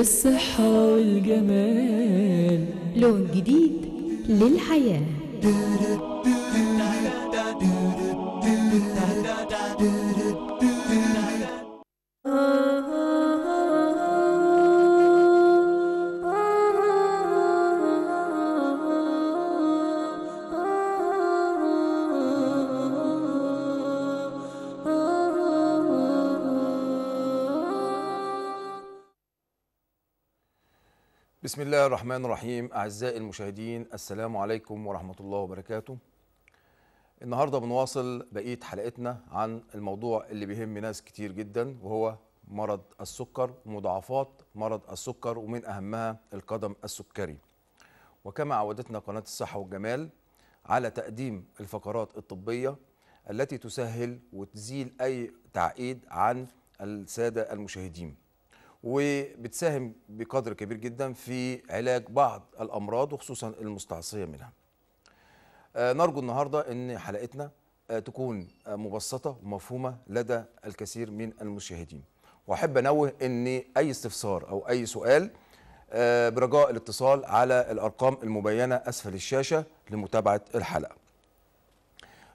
الصحة والجمال لون جديد للحياة بسم الله الرحمن الرحيم أعزائي المشاهدين السلام عليكم ورحمة الله وبركاته النهاردة بنواصل بقية حلقتنا عن الموضوع اللي بيهم ناس كتير جدا وهو مرض السكر ومضاعفات مرض السكر ومن أهمها القدم السكري وكما عودتنا قناة الصحة والجمال على تقديم الفقرات الطبية التي تسهل وتزيل أي تعقيد عن السادة المشاهدين وبتساهم بقدر كبير جدا في علاج بعض الامراض وخصوصا المستعصيه منها. آه، نرجو النهارده ان حلقتنا آه، تكون آه، مبسطه ومفهومه لدى الكثير من المشاهدين. واحب انوه ان اي استفسار او اي سؤال برجاء الاتصال على الارقام المبينه اسفل الشاشه لمتابعه الحلقه.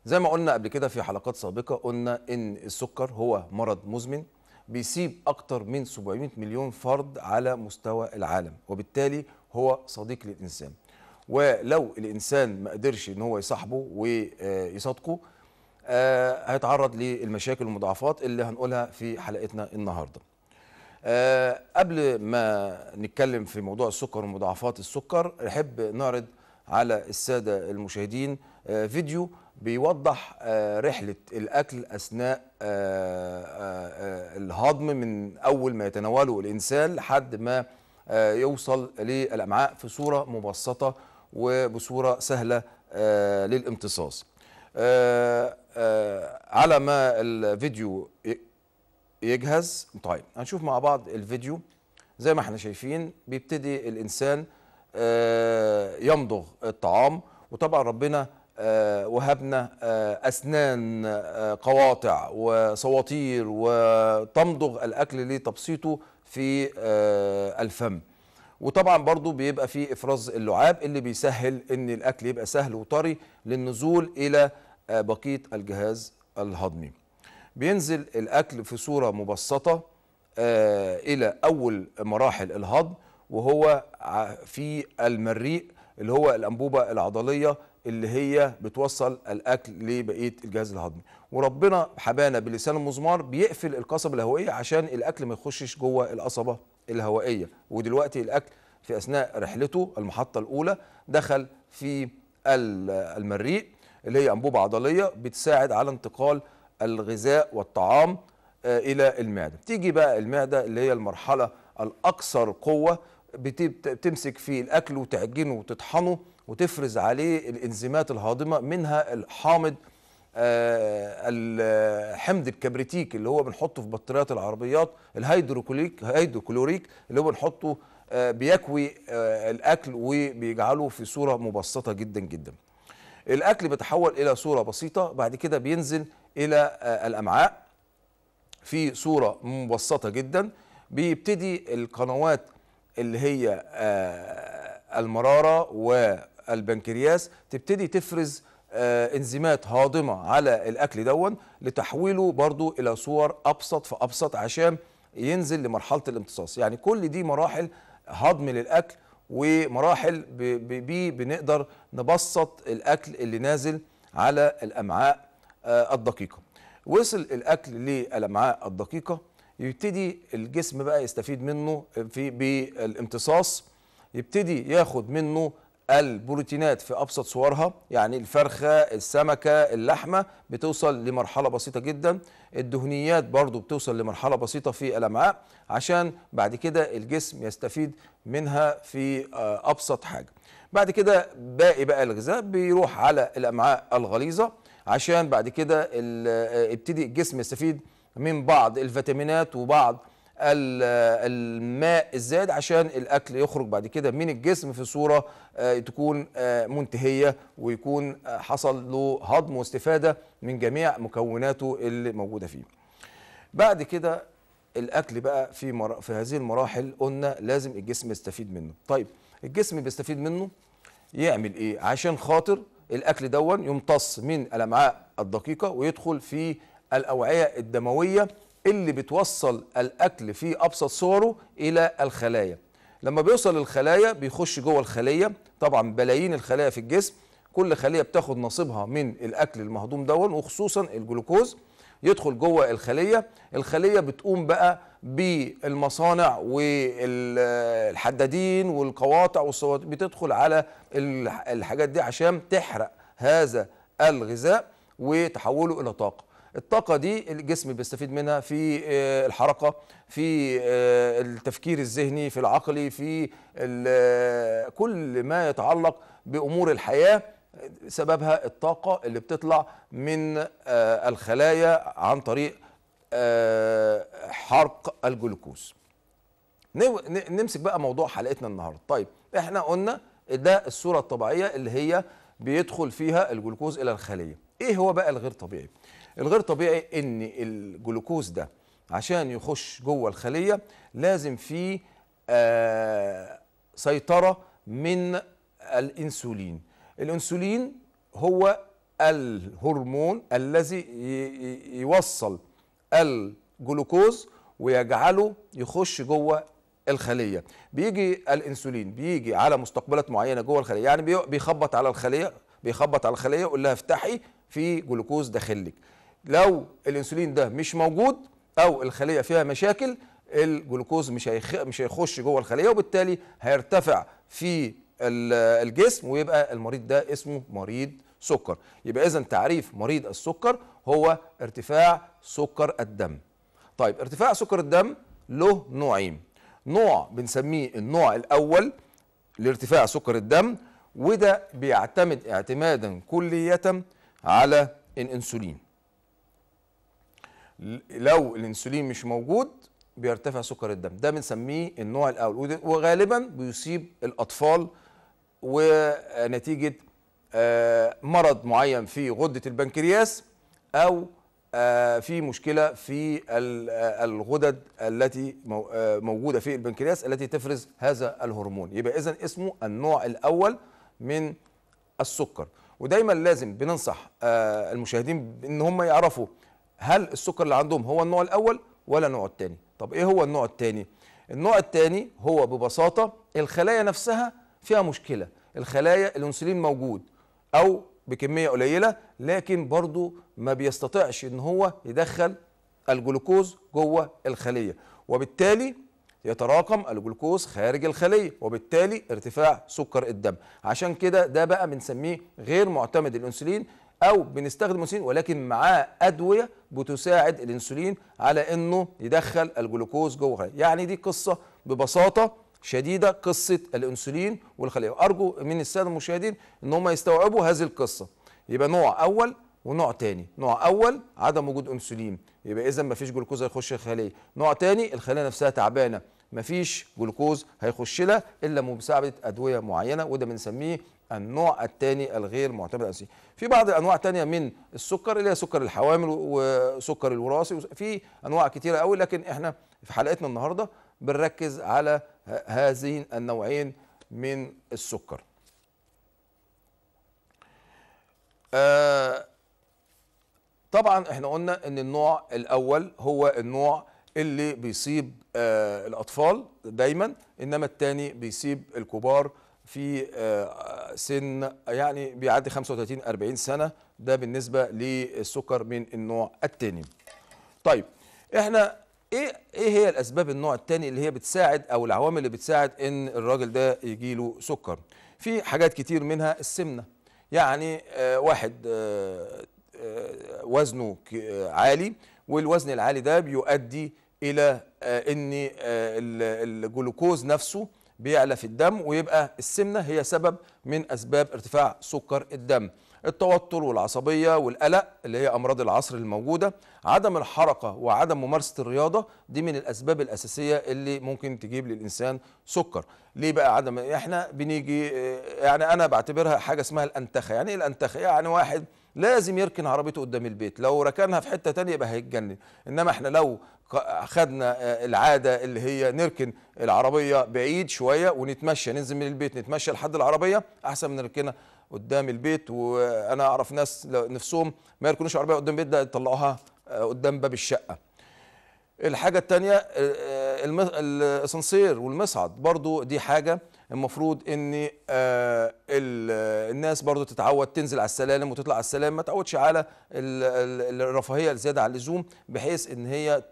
زي ما قلنا قبل كده في حلقات سابقه قلنا ان السكر هو مرض مزمن بيسيب أكتر من 700 مليون فرد على مستوى العالم وبالتالي هو صديق للإنسان ولو الإنسان ما قدرش إن هو يصاحبه ويصادقه آه، هيتعرض للمشاكل والمضاعفات اللي هنقولها في حلقتنا النهارده. آه، قبل ما نتكلم في موضوع السكر ومضاعفات السكر أحب نعرض على الساده المشاهدين آه، فيديو بيوضح آه، رحلة الأكل أثناء آه، آه، الهضم من أول ما يتناوله الإنسان لحد ما يوصل للأمعاء في صورة مبسطة وبصورة سهلة للامتصاص على ما الفيديو يجهز طيب هنشوف مع بعض الفيديو زي ما احنا شايفين بيبتدي الإنسان يمضغ الطعام وطبعا ربنا آه، وهبنا آه، أسنان آه، قواطع وصواتير وتمضغ الأكل لتبسيطه في الفم وطبعا برضو بيبقى في إفراز اللعاب اللي بيسهل أن الأكل يبقى سهل وطري للنزول إلى بقية الجهاز الهضمي بينزل الأكل في صورة مبسطة إلى أول مراحل الهضم وهو في المريء اللي هو الأنبوبة العضلية اللي هي بتوصل الاكل لبقيه الجهاز الهضمي وربنا حبانا بلسان المزمار بيقفل القصبه الهوائيه عشان الاكل ما يخشش جوه القصبه الهوائيه ودلوقتي الاكل في اثناء رحلته المحطه الاولى دخل في المريء اللي هي انبوبه عضليه بتساعد على انتقال الغذاء والطعام آه، الى المعده تيجي بقى المعده اللي هي المرحله الاكثر قوه بتمسك في الاكل وتعجنه وتطحنه وتفرز عليه الانزيمات الهاضمه منها الحامض آه، الحمض الكبريتيك اللي هو بنحطه في بطاريات العربيات الهيدروكوليك هيدروكلوريك اللي هو بنحطه آه، بيكوي آه، الاكل وبيجعله في صوره مبسطه جدا جدا الاكل بيتحول الى صوره بسيطه بعد كده بينزل الى الامعاء في صوره مبسطه جدا بيبتدي القنوات اللي هي المراره و البنكرياس تبتدي تفرز آه، انزيمات هاضمة على الأكل دون لتحويله برضو إلى صور أبسط فأبسط عشان ينزل لمرحلة الامتصاص يعني كل دي مراحل هضم للأكل ومراحل بي بنقدر نبسط الأكل اللي نازل على الأمعاء آه، الدقيقة وصل الأكل للأمعاء الدقيقة يبتدي الجسم بقى يستفيد منه في بالامتصاص يبتدي ياخد منه البروتينات في ابسط صورها يعني الفرخه السمكه اللحمه بتوصل لمرحله بسيطه جدا الدهنيات برضو بتوصل لمرحله بسيطه في الامعاء عشان بعد كده الجسم يستفيد منها في آه، ابسط حاجه بعد كده باقي بقى الغذاء بيروح على الامعاء الغليظه عشان بعد كده يبتدي آه، الجسم يستفيد من بعض الفيتامينات وبعض الماء الزائد عشان الاكل يخرج بعد كده من الجسم في صوره آه، تكون آه، منتهيه ويكون آه، حصل له هضم واستفاده من جميع مكوناته اللي موجوده فيه. بعد كده الاكل بقى في مر... في هذه المراحل قلنا لازم الجسم يستفيد منه. طيب الجسم بيستفيد منه يعمل ايه؟ عشان خاطر الاكل دون يمتص من الامعاء الدقيقه ويدخل في الاوعيه الدمويه اللي بتوصل الاكل في ابسط صوره الى الخلايا لما بيوصل الخلايا بيخش جوه الخليه طبعا بلايين الخلايا في الجسم كل خليه بتاخد نصيبها من الاكل المهضوم دون وخصوصا الجلوكوز يدخل جوه الخليه الخليه بتقوم بقى بالمصانع والحدادين والقواطع والصواريخ بتدخل على الحاجات دي عشان تحرق هذا الغذاء وتحوله الى طاقه الطاقة دي الجسم بيستفيد منها في آه، الحركة في آه، التفكير الذهني في العقلي في آه، كل ما يتعلق بأمور الحياة سببها الطاقة اللي بتطلع من الخلايا عن طريق حرق الجلوكوز نمسك بقى موضوع حلقتنا النهاردة طيب احنا قلنا ده الصورة الطبيعية اللي هي بيدخل فيها الجلوكوز إلى الخلية ايه هو بقى الغير طبيعي الغير طبيعي ان الجلوكوز ده عشان يخش جوه الخليه لازم في آه، سيطره من الانسولين الانسولين هو الهرمون الذي يوصل الجلوكوز ويجعله يخش جوه الخليه بيجي الانسولين بيجي على مستقبلات معينه جوه الخليه يعني بيخبط على الخليه بيخبط على الخليه يقول لها افتحي في جلوكوز داخلك لو الانسولين ده مش موجود او الخليه فيها مشاكل الجلوكوز مش هيخ... مش هيخش جوه الخليه وبالتالي هيرتفع في الجسم ويبقى المريض ده اسمه مريض سكر يبقى اذا تعريف مريض السكر هو ارتفاع سكر الدم طيب ارتفاع سكر الدم له نوعين نوع بنسميه النوع الاول لارتفاع سكر الدم وده بيعتمد اعتمادا كليا على الانسولين لو الانسولين مش موجود بيرتفع سكر الدم ده بنسميه النوع الاول وغالبا بيصيب الاطفال ونتيجه آه، مرض معين في غده البنكرياس او آه، في مشكله في آه، الغدد التي موجوده في البنكرياس التي تفرز هذا الهرمون يبقى اذا اسمه النوع الاول من السكر ودايما لازم بننصح المشاهدين ان هم يعرفوا هل السكر اللي عندهم هو النوع الاول ولا النوع الثاني طب ايه هو النوع الثاني النوع الثاني هو ببساطه الخلايا نفسها فيها مشكله الخلايا الانسولين موجود او بكميه قليله لكن برضو ما بيستطيعش ان هو يدخل الجلوكوز جوه الخليه وبالتالي يتراكم الجلوكوز خارج الخليه وبالتالي ارتفاع سكر الدم عشان كده ده بقى بنسميه غير معتمد الانسولين او بنستخدم انسولين ولكن معاه ادويه بتساعد الانسولين على انه يدخل الجلوكوز جوه الخليه يعني دي قصه ببساطه شديده قصه الانسولين والخليه وارجو من الساده المشاهدين ان هم يستوعبوا هذه القصه يبقى نوع اول ونوع تاني نوع اول عدم وجود انسولين يبقى اذا مفيش جلوكوز هيخش الخليه نوع تاني الخليه نفسها تعبانه مفيش جلوكوز هيخش لها الا بمساعده ادويه معينه وده بنسميه النوع الثاني الغير معتمد على الانسولين في بعض الانواع الثانيه من السكر اللي هي سكر الحوامل وسكر الوراثي في انواع كتيره قوي لكن احنا في حلقتنا النهارده بنركز على هذين النوعين من السكر آه طبعا احنا قلنا ان النوع الاول هو النوع اللي بيصيب آه، الأطفال دايما إنما الثاني بيصيب الكبار في آه، سن يعني بيعدي 35 40 سنة ده بالنسبة للسكر من النوع الثاني طيب احنا ايه ايه هي الاسباب النوع الثاني اللي هي بتساعد او العوامل اللي بتساعد ان الراجل ده يجي له سكر في حاجات كتير منها السمنه يعني آه، واحد وزنه عالي والوزن العالي ده بيؤدي الى آه، ان آه، الجلوكوز نفسه بيعلى في الدم ويبقى السمنه هي سبب من اسباب ارتفاع سكر الدم التوتر والعصبيه والقلق اللي هي امراض العصر الموجوده عدم الحركه وعدم ممارسه الرياضه دي من الاسباب الاساسيه اللي ممكن تجيب للانسان سكر ليه بقى عدم احنا بنيجي آه، يعني انا بعتبرها حاجه اسمها الانتخه يعني ايه الانتخه يعني واحد لازم يركن عربيته قدام البيت لو ركنها في حته تانية يبقى هيتجنن انما احنا لو خدنا آه، العاده اللي هي نركن العربيه بعيد شويه ونتمشى ننزل من البيت نتمشى لحد العربيه احسن من نركنها قدام البيت وانا اعرف ناس نفسهم ما يركنوش عربيه قدام البيت ده يطلعوها آه، قدام باب الشقه الحاجة الثانيه آه، الاسانسير والمصعد برضو دي حاجة المفروض ان آه، الناس برضو تتعود تنزل على السلالم وتطلع على السلالم ما تعودش على الرفاهيه الزياده عن اللزوم بحيث ان هي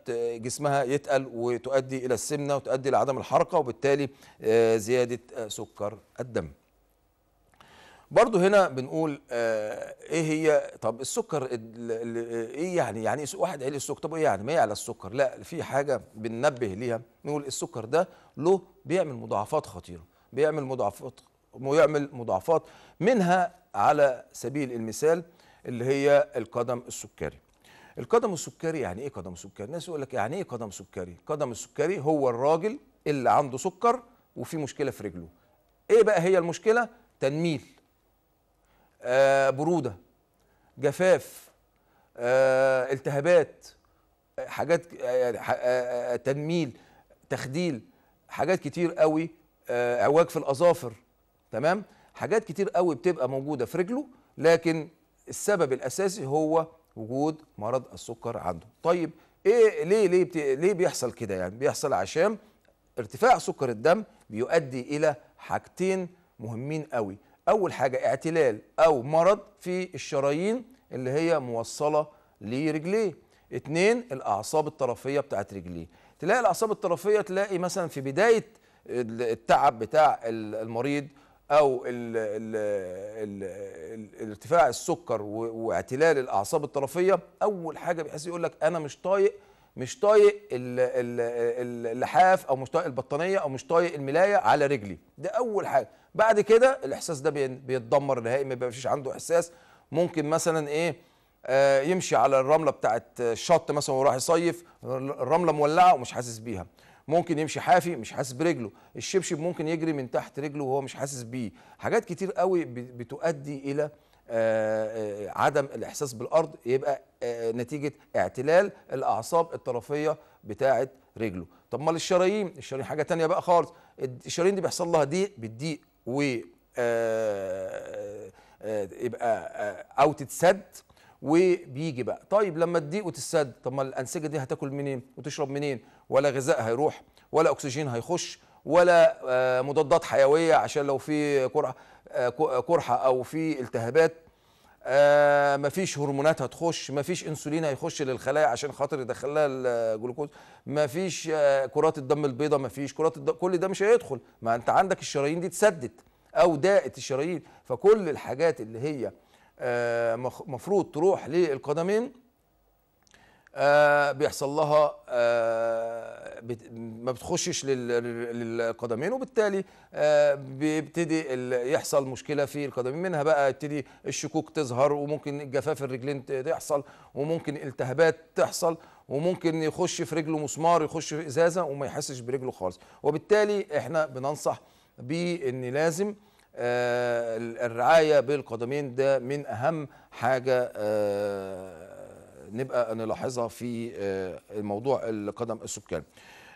جسمها يتقل وتؤدي الى السمنه وتؤدي لعدم الحركه وبالتالي آه، زياده آه، سكر الدم برضو هنا بنقول آه ايه هي طب السكر ايه يعني يعني إيه واحد قال السكر طب ايه يعني ما هي على السكر لا في حاجه بننبه ليها نقول السكر ده له بيعمل مضاعفات خطيره بيعمل مضاعفات ويعمل مضاعفات منها على سبيل المثال اللي هي القدم السكري القدم السكري يعني ايه قدم سكري الناس يقول لك يعني ايه قدم سكري قدم السكري هو الراجل اللي عنده سكر وفي مشكله في رجله ايه بقى هي المشكله تنميل آه بروده جفاف آه التهابات حاجات آه, يعني، آه،, آه، تنميل تخديل حاجات كتير قوي آه، عواج في الاظافر تمام حاجات كتير قوي بتبقى موجوده في رجله لكن السبب الاساسي هو وجود مرض السكر عنده طيب ايه ليه ليه بت... ليه بيحصل كده يعني بيحصل عشان ارتفاع سكر الدم بيؤدي الى حاجتين مهمين قوي اول حاجه اعتلال او مرض في الشرايين اللي هي موصله لرجليه اتنين الاعصاب الطرفيه بتاعت رجليه تلاقي الاعصاب الطرفيه تلاقي مثلا في بدايه التعب بتاع المريض او الـ الـ الـ ارتفاع السكر واعتلال الاعصاب الطرفيه اول حاجه بيحس يقول لك انا مش طايق مش طايق اللحاف او مش طايق البطانيه او مش طايق الملايه على رجلي ده اول حاجه بعد كده الاحساس ده بيتدمر نهائي ما بيبقاش عنده احساس ممكن مثلا ايه آه يمشي على الرمله بتاعت الشط مثلا وراح يصيف الرمله مولعه ومش حاسس بيها ممكن يمشي حافي مش حاسس برجله الشبشب ممكن يجري من تحت رجله وهو مش حاسس بيه حاجات كتير قوي بتؤدي الى آه، آه، عدم الاحساس بالارض يبقى آه، نتيجه اعتلال الاعصاب الطرفيه بتاعه رجله طب امال الشرايين الشرايين حاجه تانية بقى خالص الشرايين دي بيحصل لها ضيق بالضيق و يبقى او تتسد وبيجي بقى طيب لما تضيق وتتسد طب ما الانسجه دي هتاكل منين وتشرب منين ولا غذاء هيروح ولا اكسجين هيخش ولا آه، مضادات حيويه عشان لو في قرحه آه، قرحه او في التهابات آه، مفيش هرمونات هتخش مفيش انسولين هيخش للخلايا عشان خاطر يدخل لها الجلوكوز مفيش كرات الدم البيضاء مفيش كرات الدم كل ده مش هيدخل ما انت عندك الشرايين دي اتسدت او ضاقت الشرايين فكل الحاجات اللي هي مفروض تروح للقدمين آه، بيحصل لها آه، ما بتخشش للقدمين وبالتالي آه، بيبتدي يحصل مشكله في القدمين منها بقى يبتدي الشكوك تظهر وممكن جفاف الرجلين تحصل وممكن التهابات تحصل وممكن يخش في رجله مسمار يخش في ازازه وما يحسش برجله خالص وبالتالي احنا بننصح بان لازم الرعايه بالقدمين ده من اهم حاجه نبقى نلاحظها في آه، موضوع القدم السكري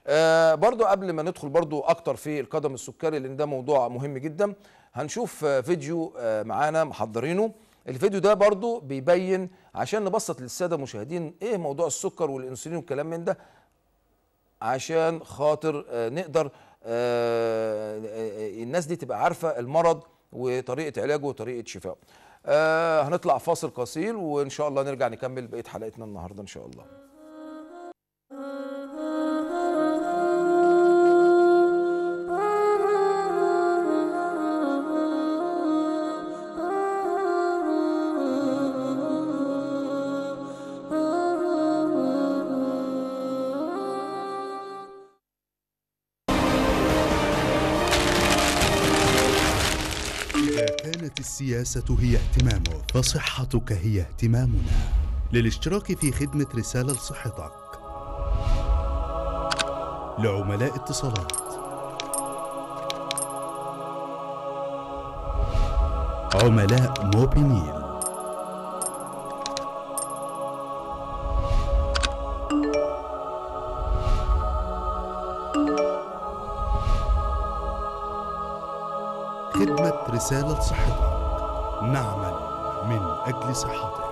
آه، برضو قبل ما ندخل برضو اكتر في القدم السكري لان ده موضوع مهم جدا هنشوف آه، فيديو معانا محضرينه الفيديو ده برضو بيبين عشان نبسط للساده المشاهدين ايه موضوع السكر والانسولين والكلام من ده عشان خاطر نقدر الناس دي تبقى عارفه المرض وطريقه علاجه وطريقه شفائه آه هنطلع فاصل قصير وان شاء الله نرجع نكمل بقيه حلقتنا النهارده ان شاء الله السياسة هي اهتمامك فصحتك هي اهتمامنا للاشتراك في خدمة رسالة لصحتك لعملاء اتصالات عملاء موبينيل خدمة رسالة صحتك نعمل من أجل صحتك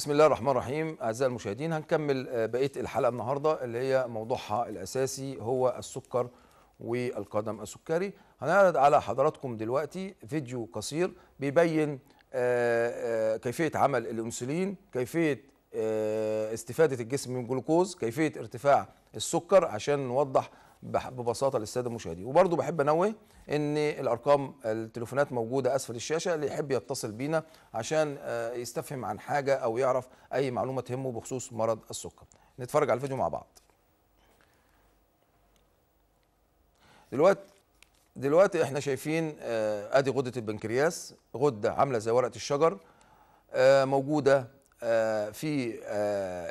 بسم الله الرحمن الرحيم أعزائي المشاهدين هنكمل آه، بقية الحلقة النهاردة اللي هي موضوعها الأساسي هو السكر والقدم السكري هنعرض على حضراتكم دلوقتي فيديو قصير بيبين آه، آه، كيفية عمل الأنسولين كيفية استفادة الجسم من الجلوكوز كيفية ارتفاع السكر عشان نوضح ببساطه للساده المشاهدين وبرضو بحب انوه ان الارقام التليفونات موجوده اسفل الشاشه اللي يحب يتصل بينا عشان آه، يستفهم عن حاجه او يعرف اي معلومه تهمه بخصوص مرض السكر نتفرج على الفيديو مع بعض دلوقتي دلوقتي احنا شايفين آه، ادي غده البنكرياس غده عامله زي ورقه الشجر آه، موجوده في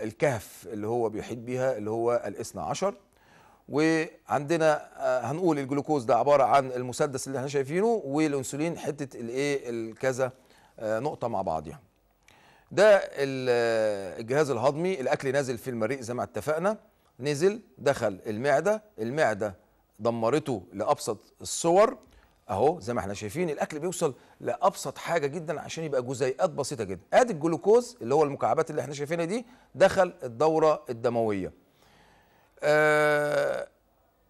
الكهف اللي هو بيحيط بيها اللي هو الاثنى عشر وعندنا آه، هنقول الجلوكوز ده عباره عن المسدس اللي احنا شايفينه والانسولين حته الايه الكذا آه، نقطه مع بعضها يعني. ده آه، الجهاز الهضمي الاكل نازل في المريء زي ما اتفقنا نزل دخل المعده المعده دمرته لابسط الصور اهو زي ما احنا شايفين الاكل بيوصل لابسط حاجه جدا عشان يبقى جزيئات بسيطه جدا ادي الجلوكوز اللي هو المكعبات اللي احنا شايفينها دي دخل الدوره الدمويه آه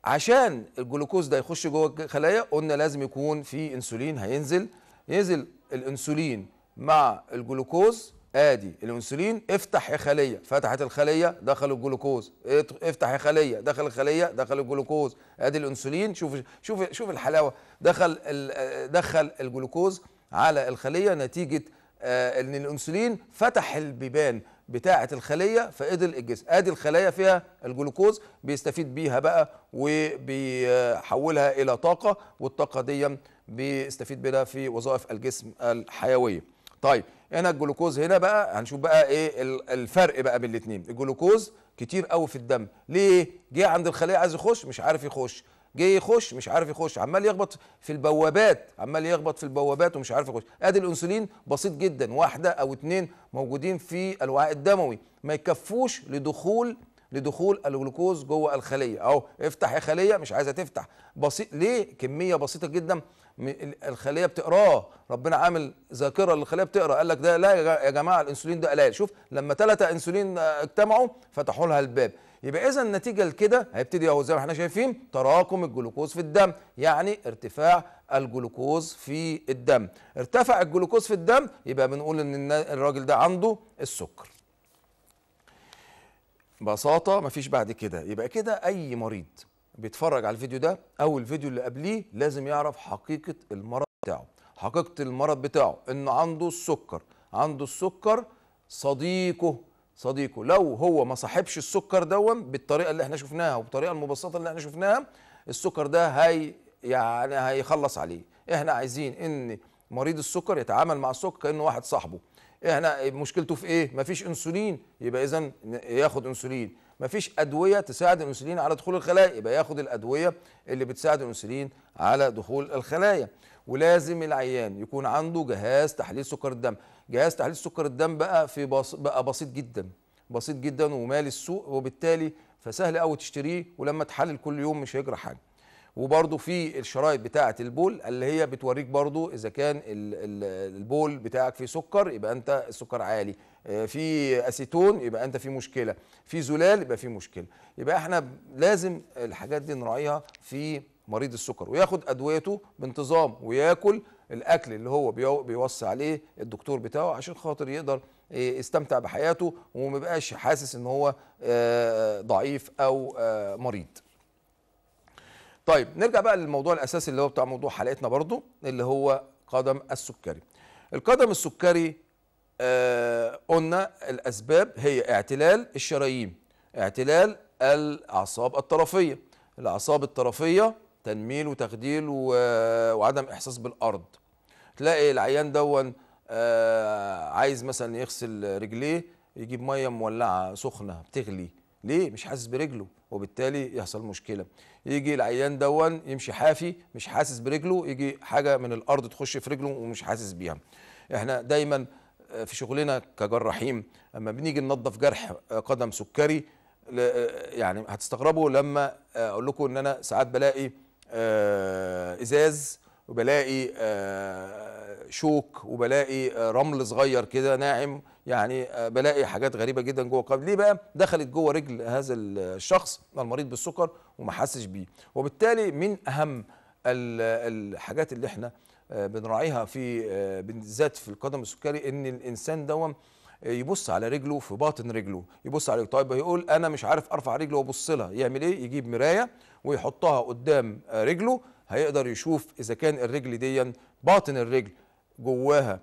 عشان الجلوكوز ده يخش جوه الخلايا قلنا لازم يكون في انسولين هينزل ينزل الانسولين مع الجلوكوز ادي الانسولين افتح يا خليه فتحت الخليه دخل الجلوكوز افتح يا خليه دخل الخليه دخل الجلوكوز ادي الانسولين شوف شوف شوف الحلاوه دخل دخل الجلوكوز على الخليه نتيجه آه، ان الانسولين فتح البيبان بتاعه الخليه فقدر الجسم ادي الخلايا فيها الجلوكوز بيستفيد بيها بقى وبيحولها الى طاقه والطاقه دي بيستفيد بيها في وظائف الجسم الحيويه طيب هنا الجلوكوز هنا بقى هنشوف بقى ايه الفرق بقى بين الاثنين الجلوكوز كتير قوي في الدم ليه جه عند الخليه عايز يخش مش عارف يخش جه يخش مش عارف يخش عمال يخبط في البوابات عمال يخبط في البوابات ومش عارف يخش ادي الانسولين بسيط جدا واحده او اتنين موجودين في الوعاء الدموي ما يكفوش لدخول لدخول الجلوكوز جوه الخليه اهو افتح يا خليه مش عايزه تفتح بسيط ليه كميه بسيطه جدا الخليه بتقراه ربنا عامل ذاكره للخليه بتقرا قال لك ده لا يا جماعه الانسولين ده قلال شوف لما ثلاثه انسولين آه، اجتمعوا فتحوا لها الباب يبقى اذا النتيجه لكده هيبتدي اهو زي ما احنا شايفين تراكم الجلوكوز في الدم يعني ارتفاع الجلوكوز في الدم ارتفع الجلوكوز في الدم يبقى بنقول ان الراجل ده عنده السكر ببساطه مفيش بعد كده يبقى كده اي مريض بيتفرج على الفيديو ده او الفيديو اللي قبليه لازم يعرف حقيقه المرض بتاعه حقيقه المرض بتاعه انه عنده السكر عنده السكر صديقه صديقه لو هو ما صاحبش السكر دون بالطريقه اللي احنا شفناها وبالطريقه المبسطه اللي احنا شفناها السكر ده هي يعني هيخلص عليه احنا عايزين ان مريض السكر يتعامل مع السكر كانه واحد صاحبه احنا مشكلته في ايه مفيش انسولين يبقى اذا ياخد انسولين مفيش ادويه تساعد الانسولين على دخول الخلايا يبقى ياخد الادويه اللي بتساعد الانسولين على دخول الخلايا ولازم العيان يكون عنده جهاز تحليل سكر الدم جهاز تحليل سكر الدم بقى في بص بقى بسيط جدا بسيط جدا ومال السوق وبالتالي فسهل قوي تشتريه ولما تحلل كل يوم مش هيجرى حاجه وبرده في الشرايط بتاعه البول اللي هي بتوريك برده اذا كان البول بتاعك فيه سكر يبقى انت السكر عالي آه، في اسيتون يبقى انت في مشكله في زلال يبقى في مشكله يبقى احنا لازم الحاجات دي نراعيها في مريض السكر وياخد ادويته بانتظام وياكل الاكل اللي هو بيوصي عليه الدكتور بتاعه عشان خاطر يقدر آه، يستمتع بحياته وما يبقاش حاسس ان هو آه، ضعيف او آه، مريض طيب نرجع بقى للموضوع الاساسي اللي هو بتاع موضوع حلقتنا برضو اللي هو قدم السكري القدم السكري آه قلنا الاسباب هي اعتلال الشرايين اعتلال الاعصاب الطرفيه الاعصاب الطرفيه تنميل وتخديل وعدم احساس بالارض تلاقي العيان دون آه، عايز مثلا يغسل رجليه يجيب ميه مولعه سخنه بتغلي ليه مش حاسس برجله وبالتالي يحصل مشكله يجي العيان دون يمشي حافي مش حاسس برجله يجي حاجه من الارض تخش في رجله ومش حاسس بيها احنا دايما آه، في شغلنا كجراحين اما بنيجي ننظف جرح آه، قدم سكري يعني هتستغربوا لما اقول لكم ان انا ساعات بلاقي آه، ازاز وبلاقي آه، شوك وبلاقي آه، رمل صغير كده ناعم يعني بلاقي حاجات غريبه جدا جوه القلب ليه بقى دخلت جوه رجل هذا الشخص المريض بالسكر وما حسش بيه وبالتالي من اهم الحاجات اللي احنا بنراعيها في بالذات في القدم السكري ان الانسان دوم يبص على رجله في باطن رجله يبص على طيب يقول انا مش عارف ارفع رجله وابص لها يعمل ايه يجيب مرايه ويحطها قدام رجله هيقدر يشوف اذا كان الرجل دي باطن الرجل جواها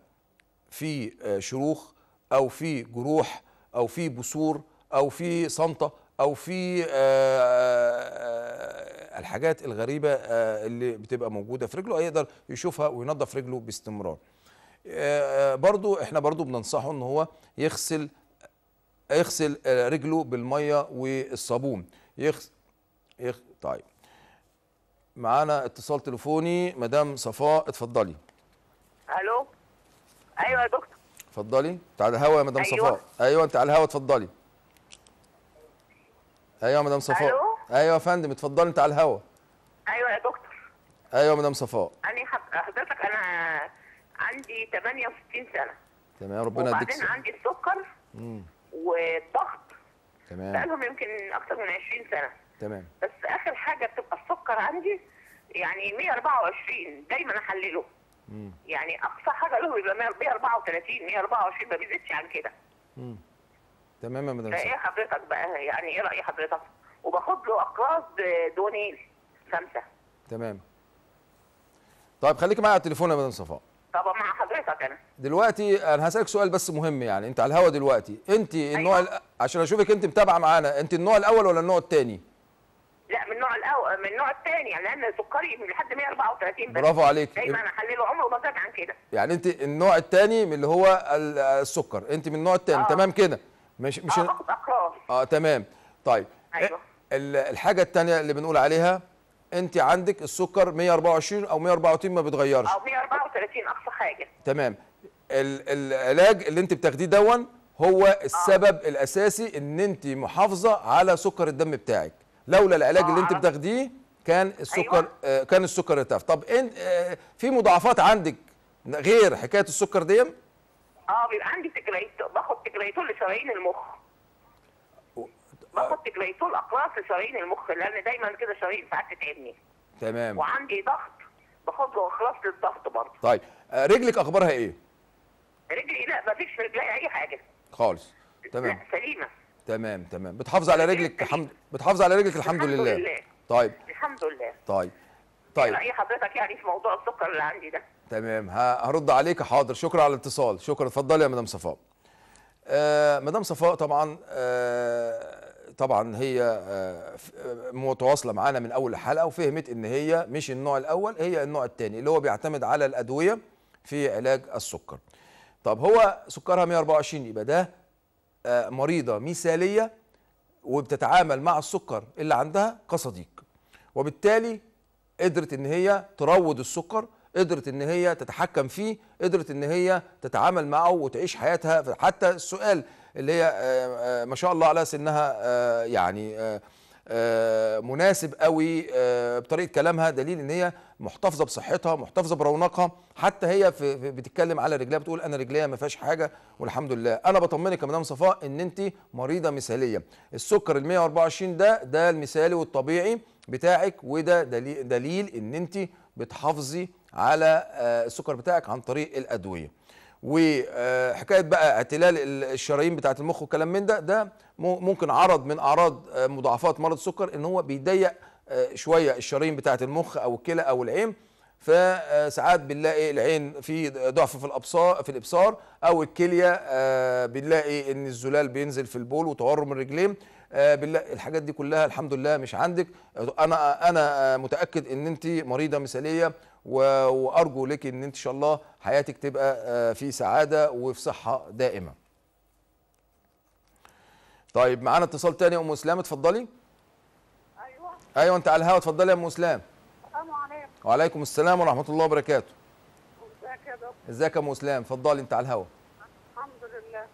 في آه، شروخ او في جروح او في بثور او في صنطه او في آه، آه، الحاجات الغريبه اللي بتبقى موجوده في رجله هيقدر يشوفها وينظف رجله باستمرار برضو احنا برضو بننصحه ان هو يغسل يغسل رجله بالميه والصابون يغسل, يغسل طيب معانا اتصال تليفوني مدام صفاء اتفضلي الو ايوه يا دكتور اتفضلي انت على الهوا يا مدام أيوة. صفاء ايوه انت على الهوا اتفضلي ايوه يا مدام صفاء الو ايوه يا فندم اتفضلي انت على الهوا ايوه يا دكتور ايوه يا مدام صفاء انا حضرتك انا عندي 68 سنه تمام ربنا يديك وبعدين عندي السكر والضغط تمام بقالهم يمكن اكتر من 20 سنه تمام بس اخر حاجه بتبقى السكر عندي يعني 124 دايما احلله مم. يعني اقصى حاجه له يبقى 134 124 ما بيزيدش عن كده امم تمام يا مدام ايه حضرتك بقى يعني ايه راي حضرتك وباخد له اقراص دونيل خمسه تمام طيب خليك معايا على التليفون يا مدام صفاء طبعا مع حضرتك انا دلوقتي انا هسالك سؤال بس مهم يعني انت على الهوا دلوقتي انت النوع أيوة. النوع عشان اشوفك انت متابعه معانا انت النوع الاول ولا النوع الثاني لا من النوع الاول من النوع الثاني يعني لان سكري لحد 134 بس برافو عليك دايما احلله عمره ما زاد عن كده يعني انت النوع الثاني من اللي هو السكر انت من النوع الثاني آه. تمام كده مش مش اه, آه, آه تمام طيب ايوه الحاجه الثانيه اللي بنقول عليها انت عندك السكر 124 او 134 ما بتغيرش او 134 اقصى حاجه تمام العلاج اللي انت بتاخديه دون هو آه. السبب آه. الاساسي ان انت محافظه على سكر الدم بتاعك لولا العلاج اللي انت آه. بتاخديه كان السكر أيوة. آه، كان السكر ارتفع طب ان آه، في مضاعفات عندك غير حكايه السكر دي اه بيبقى عندي تكريت باخد تكريتول لشرايين المخ باخد تكريتول اقراص لشرايين المخ لان دايما كده شرايين ساعات تتعبني تمام وعندي ضغط باخد له اقراص للضغط برضه طيب رجلك اخبارها ايه رجلي لا مفيش في رجلي اي حاجه خالص تمام لا سليمه تمام تمام بتحافظ على رجلك الحمد بتحافظ على رجلك الحمد, الحمد لله. لله طيب الحمد لله طيب طيب ايه حضرتك يعني في موضوع السكر اللي عندي ده تمام هرد عليك حاضر شكرا على الاتصال شكرا اتفضلي يا مدام صفاء آه مدام صفاء طبعا آه طبعا هي آه, آه، متواصله معانا من اول الحلقه وفهمت ان هي مش النوع الاول هي النوع الثاني اللي هو بيعتمد على الادويه في علاج السكر طب هو سكرها 124 يبقى ده آه، مريضه مثاليه وبتتعامل مع السكر اللي عندها كصديق وبالتالي قدرت ان هي تروض السكر قدرت ان هي تتحكم فيه قدرت ان هي تتعامل معه وتعيش حياتها حتى السؤال اللي هي آه، آه، ما شاء الله على سنها يعني آه، مناسب قوي آه، بطريقه كلامها دليل ان هي محتفظه بصحتها محتفظه برونقها حتى هي في بتتكلم على رجليها بتقول انا رجليا ما فيهاش حاجه والحمد لله انا بطمنك يا مدام صفاء ان انت مريضه مثاليه السكر ال 124 ده ده المثالي والطبيعي بتاعك وده دليل, دليل ان انت بتحافظي على آه، السكر بتاعك عن طريق الادويه وحكايه بقى اعتلال الشرايين بتاعه المخ والكلام من ده ده ممكن عرض من اعراض آه، مضاعفات مرض السكر ان هو بيضيق آه، شويه الشرايين بتاعه المخ او الكلى او العين فساعات آه، بنلاقي العين في ضعف في الابصار في الابصار او الكليه بنلاقي ان الزلال بينزل في البول وتورم الرجلين بنلاقي الحاجات دي كلها الحمد لله مش عندك انا انا متاكد ان انت مريضه مثاليه وارجو لك ان ان شاء الله حياتك تبقى آه، في سعاده وفي صحه دائمه طيب معانا اتصال تاني ام اسلام اتفضلي ايوه ايوه انت على الهوا اتفضلي يا ام اسلام السلام عليكم وعليكم السلام ورحمه الله وبركاته ازيك يا دكتور ازيك يا ام اسلام اتفضلي انت على الهوا الحمد لله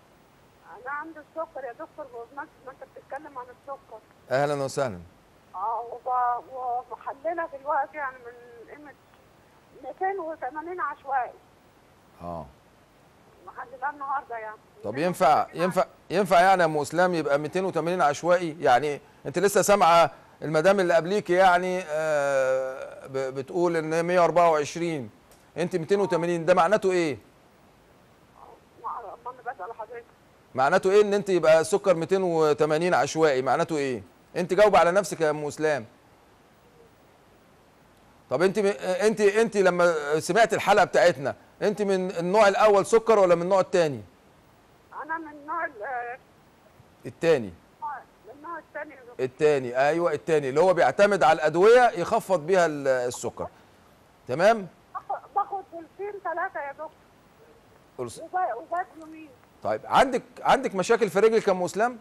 انا عندي السكر يا دكتور ما انت بتتكلم عن السكر اهلا وسهلا اه ومحلله دلوقتي يعني من قيمه 280 عشوائي اه لحد النهارده يعني طب ينفع ينفع ينفع يعني يا ام اسلام يبقى 280 عشوائي يعني انت لسه سامعه المدام اللي قبليك يعني آه بتقول ان 124 انت 280 ده معناته ايه؟ معناته ايه ان انت يبقى سكر 280 عشوائي معناته ايه؟ انت جاوبي على نفسك يا ام اسلام طب انت انت انت لما سمعت الحلقه بتاعتنا انت من النوع الاول سكر ولا من النوع الثاني انا من النوع الثاني النوع الثاني الثاني ايوه الثاني اللي هو بيعتمد على الادويه يخفض بيها السكر تمام باخد قرصين ثلاثه يا دكتور قرص مين طيب عندك عندك مشاكل في رجلك يا ام اسلام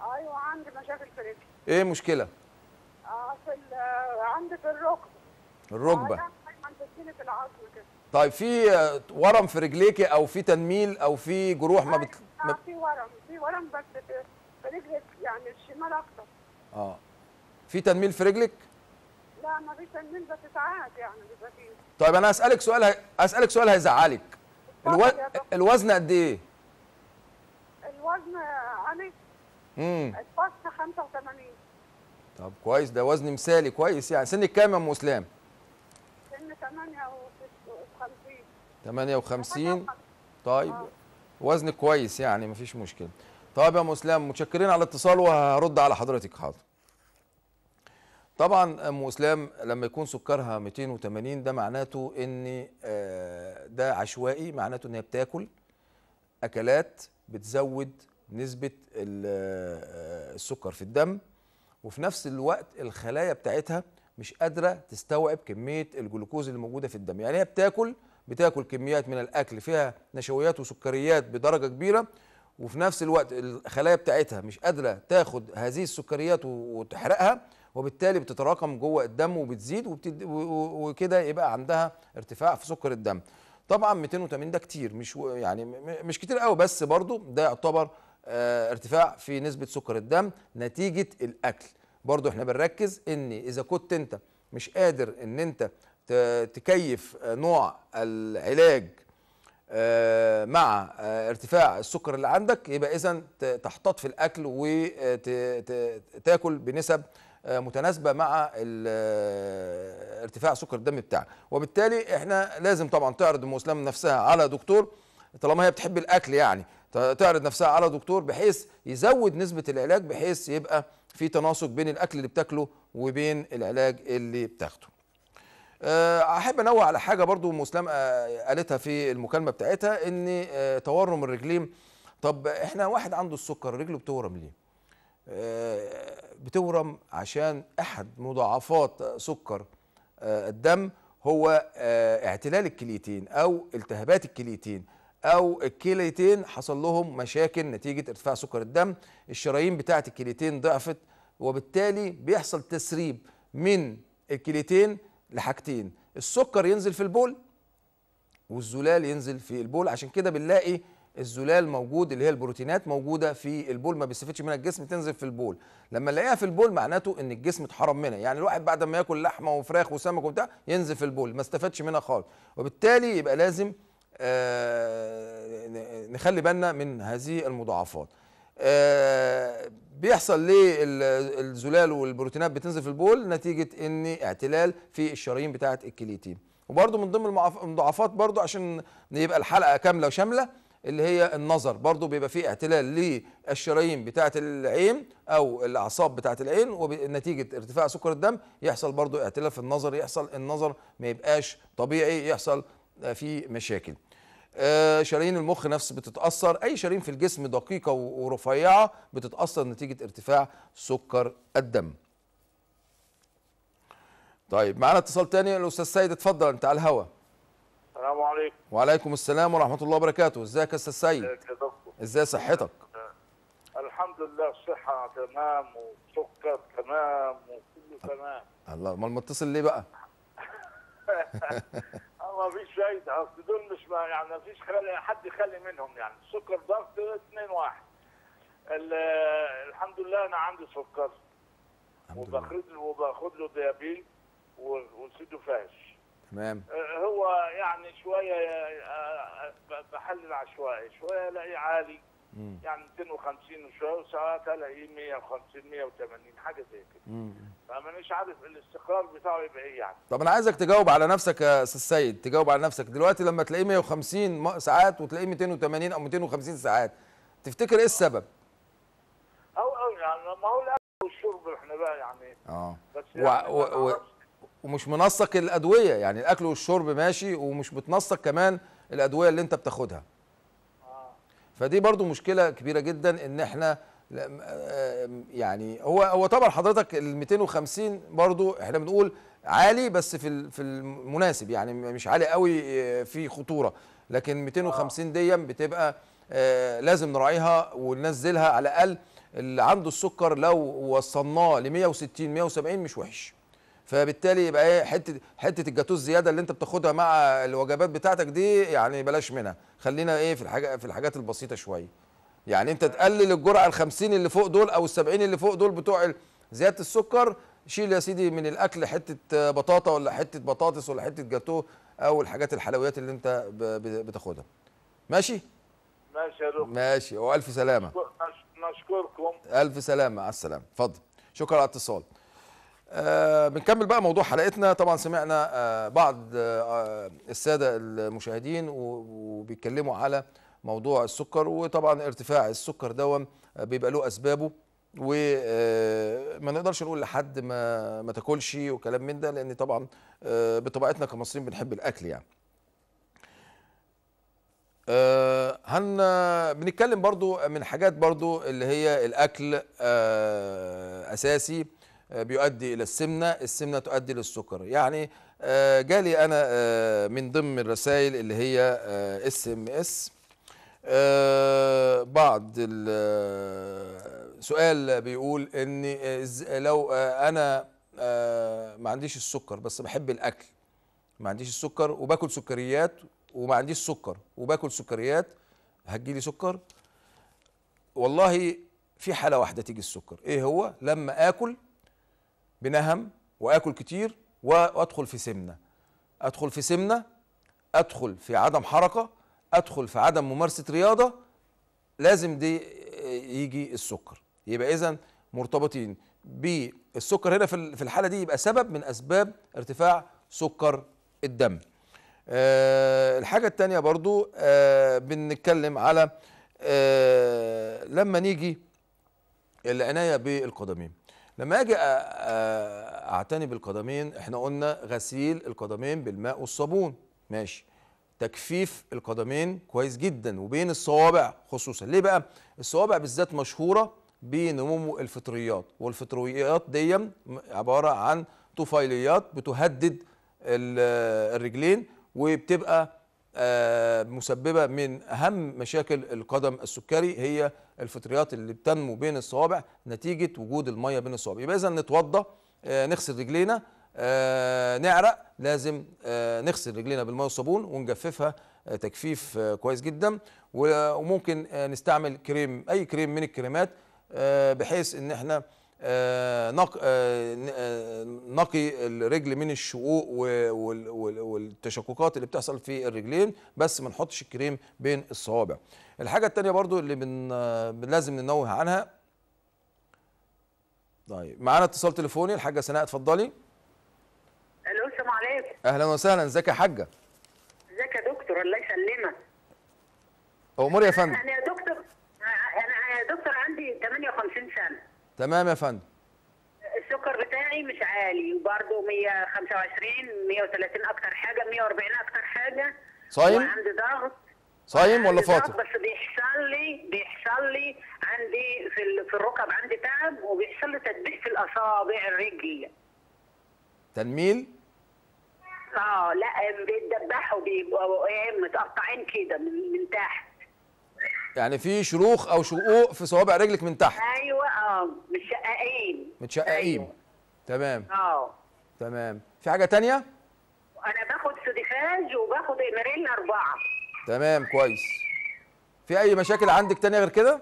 ايوه عندي مشاكل في رجلي ايه مشكله اه في عندي في الركبه الركبه آه، طيب في ورم في رجليكي او في تنميل او في جروح ما آه، بت آه، ما في ورم في ورم بس في رجلك يعني الشمال اكتر اه في تنميل في رجلك؟ لا ما فيش تنميل بس ساعات يعني بيبقى فيه طيب انا اسالك سؤال هي... اسالك سؤال هيزعلك الو... الوزن قد ايه؟ الوزن علي امم الفص 85 طب كويس ده وزن مثالي كويس يعني سنك كام يا ام اسلام؟ 58 58 طيب آه. وزن كويس يعني مفيش مشكله طيب يا أم إسلام متشكرين على الاتصال وهرد على حضرتك حاضر طبعا ام اسلام لما يكون سكرها 280 ده معناته ان آه، ده عشوائي معناته ان هي بتاكل اكلات بتزود نسبه آه، السكر في الدم وفي نفس الوقت الخلايا بتاعتها مش قادره تستوعب كميه الجلوكوز اللي موجوده في الدم يعني هي بتاكل بتاكل كميات من الاكل فيها نشويات وسكريات بدرجه كبيره وفي نفس الوقت الخلايا بتاعتها مش قادره تاخد هذه السكريات وتحرقها وبالتالي بتتراكم جوه الدم وبتزيد وكده يبقى عندها ارتفاع في سكر الدم طبعا 280 ده كتير مش يعني مش كتير قوي بس برضو ده يعتبر آه، ارتفاع في نسبه سكر الدم نتيجه الاكل برضو احنا بنركز ان اذا كنت انت مش قادر ان انت تكيف نوع العلاج آه، مع آه، ارتفاع السكر اللي عندك يبقى اذا تحتاط في الاكل وتاكل آه، بنسب متناسبه مع ارتفاع سكر الدم بتاعك وبالتالي احنا لازم طبعا تعرض المسلم نفسها على دكتور طالما هي بتحب الاكل يعني تعرض نفسها على دكتور بحيث يزود نسبه العلاج بحيث يبقى في تناسق بين الاكل اللي بتاكله وبين العلاج اللي بتاخده آه، احب انوه على حاجه برضو مسلم آه، قالتها في المكالمه بتاعتها ان آه، تورم الرجلين طب احنا واحد عنده السكر رجله بتورم ليه بتورم عشان احد مضاعفات سكر الدم هو اعتلال الكليتين او التهابات الكليتين او الكليتين حصل لهم مشاكل نتيجه ارتفاع سكر الدم الشرايين بتاعه الكليتين ضعفت وبالتالي بيحصل تسريب من الكليتين لحاجتين السكر ينزل في البول والزلال ينزل في البول عشان كده بنلاقي الزلال موجود اللي هي البروتينات موجوده في البول ما بيستفدش منها الجسم تنزل في البول لما نلاقيها في البول معناته ان الجسم اتحرم منها يعني الواحد بعد ما ياكل لحمه وفراخ وسمك وبتاع ينزل في البول ما استفادش منها خالص وبالتالي يبقى لازم آه، نخلي بالنا من هذه المضاعفات آه، بيحصل ليه الزلال والبروتينات بتنزل في البول نتيجه ان اعتلال في الشرايين بتاعه الكليتين وبرده من ضمن المضاعفات برده عشان يبقى الحلقه كامله وشامله اللي هي النظر برده بيبقى فيه اعتلال للشرايين بتاعه العين او الاعصاب بتاعه العين ونتيجه ارتفاع سكر الدم يحصل برده اعتلال في النظر يحصل النظر ما يبقاش طبيعي يحصل في مشاكل آه، شرايين المخ نفس بتتاثر اي شرايين في الجسم دقيقه ورفيعه بتتاثر نتيجه ارتفاع سكر الدم طيب معانا اتصال تاني الاستاذ سيد اتفضل انت على الهوا السلام عليكم وعليكم السلام ورحمه الله وبركاته ازيك يا استاذ سيد ازاي صحتك آه، الحمد لله الصحه تمام والسكر تمام وكله تمام الله امال متصل ليه بقى ما فيش فايده بدون دول مش ما يعني ما فيش خلي حد يخلي منهم يعني السكر ضغط 2 واحد الحمد لله انا عندي سكر وباخد له وباخد له ديابين وسيدو فاش تمام أه، هو يعني شويه أه، أه، بحلل عشوائي شويه الاقيه عالي يعني 250 وشويه وساعات الاقيه 150 180 حاجه زي كده فمانيش عارف الاستقرار بتاعه يبقى ايه يعني طب انا عايزك تجاوب على نفسك يا استاذ سيد تجاوب على نفسك دلوقتي لما تلاقيه 150 ساعات وتلاقيه 280 او 250 ساعات تفتكر ايه السبب؟ او او يعني ما هو الاكل والشرب احنا بقى يعني اه بس يعني و... و... و... ومش منسق الادويه يعني الاكل والشرب ماشي ومش بتنسق كمان الادويه اللي انت بتاخدها فدي برضو مشكله كبيره جدا ان احنا آه، يعني هو هو طبعا حضرتك ال 250 برضو احنا بنقول عالي بس في في المناسب يعني مش عالي قوي آه، في خطوره لكن 250 دي بتبقى آه، لازم نراعيها وننزلها على الاقل اللي عنده السكر لو وصلناه ل 160 170 مش وحش فبالتالي يبقى ايه حته حته الجاتوه الزياده اللي انت بتاخدها مع الوجبات بتاعتك دي يعني بلاش منها خلينا ايه في الحاجه في الحاجات البسيطه شويه يعني انت تقلل الجرعه ال 50 اللي فوق دول او ال 70 اللي فوق دول بتوع زياده السكر شيل يا سيدي من الاكل حته بطاطا ولا حته بطاطس ولا حته جاتوه او الحاجات الحلويات اللي انت بتاخدها ماشي ماشي يا دكتور ماشي والف سلامه نشكركم الف سلامه على السلامه اتفضل شكرا على الاتصال آه، بنكمل بقى موضوع حلقتنا طبعا سمعنا آه، بعض آه، الساده المشاهدين وبيتكلموا على موضوع السكر وطبعا ارتفاع السكر دون بيبقى له اسبابه وما نقدرش نقول لحد ما ما تاكلش وكلام من ده لان طبعا بطبيعتنا كمصريين بنحب الاكل يعني آه هن بنتكلم برضو من حاجات برضو اللي هي الاكل آه اساسي آه، بيؤدي إلى السمنة السمنة تؤدي للسكر يعني آه، جالي أنا آه، من ضمن الرسائل اللي هي اس ام اس بعض السؤال بيقول ان لو انا ما عنديش السكر بس بحب الاكل ما عنديش السكر وباكل سكريات وما عنديش سكر وباكل سكريات هتجيلي سكر والله في حاله واحده تيجي السكر ايه هو لما اكل بنهم واكل كتير وادخل في سمنه ادخل في سمنه ادخل في عدم حركه ادخل في عدم ممارسه رياضه لازم دي يجي السكر يبقى اذا مرتبطين بالسكر هنا في الحاله دي يبقى سبب من اسباب ارتفاع سكر الدم أه الحاجه الثانيه برضو أه بنتكلم على أه لما نيجي العنايه بالقدمين لما اجي اعتني بالقدمين احنا قلنا غسيل القدمين بالماء والصابون ماشي تجفيف القدمين كويس جدا وبين الصوابع خصوصا ليه بقى الصوابع بالذات مشهوره بنمو الفطريات والفطريات دي عباره عن طفيليات بتهدد الرجلين وبتبقى آه، مسببه من اهم مشاكل القدم السكري هي الفطريات اللي بتنمو بين الصوابع نتيجه وجود الميه بين الصوابع يبقى اذا نتوضى آه، نغسل رجلينا آه، نعرق لازم نغسل رجلينا بالميه والصابون ونجففها تجفيف كويس جدا وممكن نستعمل كريم اي كريم من الكريمات بحيث ان احنا آه، آه، آه، نقي الرجل من الشقوق والتشققات اللي بتحصل في الرجلين بس ما نحطش الكريم بين الصوابع الحاجه الثانيه برضو اللي من لازم ننوه عنها طيب معانا اتصال تليفوني الحاجه سناء اتفضلي الو السلام عليكم اهلا وسهلا ازيك يا حاجه ازيك يا دكتور الله يسلمك امور يا فندم تمام يا فندم السكر بتاعي مش عالي وبرده 125 130 اكتر حاجه 140 اكتر حاجه صايم وعندي ضغط صايم ولا فاطر؟ بس بيحصل لي بيحصل لي عندي في في الركب عندي تعب وبيحصل لي تدبيس في الاصابع الرجل تنميل؟ اه لا بيتدبحوا بيبقوا متقطعين كده من تحت يعني في شروخ او شقوق في صوابع رجلك من تحت ايوه اه متشققين متشققين أيوة. تمام اه تمام في حاجه تانية انا باخد سوديفاج وباخد اماريل اربعه تمام كويس في اي مشاكل عندك تانية غير كده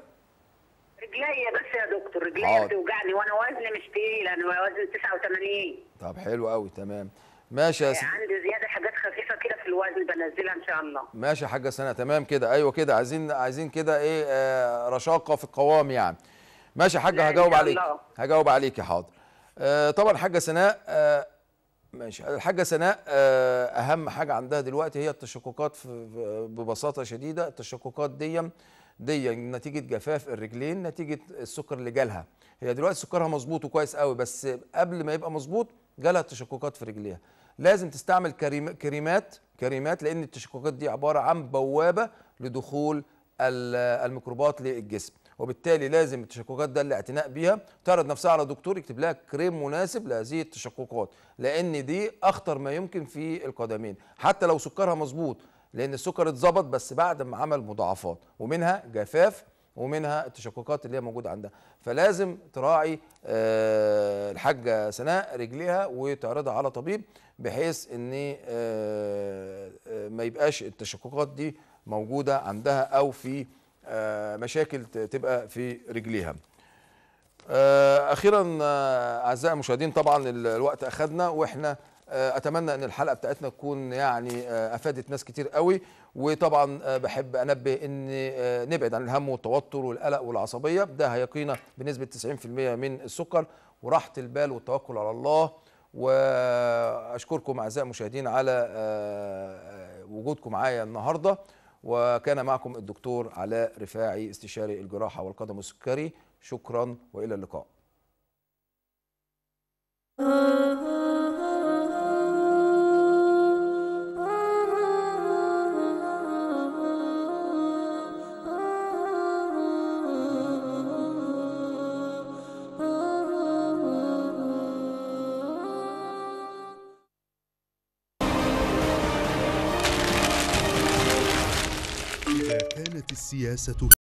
رجليا بس يا دكتور رجليا بتوجعني وانا وزني مش تقيل انا وزني 89 طب حلو قوي تمام ماشي يا آه، سيدي عندي زياده خفيفه كده في الوزن بنزلها ان شاء الله ماشي يا حاجه سنه تمام كده ايوه كده عايزين عايزين كده ايه آه رشاقه في القوام يعني ماشي يا حاجه هجاوب عليك هجاوب عليك يا حاضر آه طبعا حاجه سناء آه ماشي الحاجه سناء آه اهم حاجه عندها دلوقتي هي التشققات ببساطه شديده التشققات دي دي نتيجه جفاف الرجلين نتيجه السكر اللي جالها هي دلوقتي سكرها مظبوط وكويس قوي بس قبل ما يبقى مظبوط جالها تشققات في رجليها لازم تستعمل كريمات كريمات لان التشققات دي عباره عن بوابه لدخول الميكروبات للجسم وبالتالي لازم التشققات ده الاعتناء بيها تعرض نفسها على دكتور يكتب لها كريم مناسب لهذه التشققات لان دي اخطر ما يمكن في القدمين حتى لو سكرها مظبوط لان السكر اتظبط بس بعد ما عمل مضاعفات ومنها جفاف ومنها التشققات اللي هي موجوده عندها فلازم تراعي آه، الحاجه سناء رجليها وتعرضها على طبيب بحيث ان آه، آه، ما يبقاش التشققات دي موجوده عندها او في مشاكل تبقى في رجليها اخيرا اعزائي المشاهدين طبعا الوقت اخذنا واحنا آه، اتمنى ان الحلقه بتاعتنا تكون يعني آه، افادت ناس كتير قوي وطبعا آه، بحب انبه ان نبعد عن الهم والتوتر والقلق والعصبيه ده هيقينا بنسبه 90% من السكر وراحه البال والتوكل على الله واشكركم اعزائي المشاهدين على وجودكم معايا النهارده وكان معكم الدكتور علاء رفاعي استشاري الجراحه والقدم السكري شكرا والى اللقاء السياسة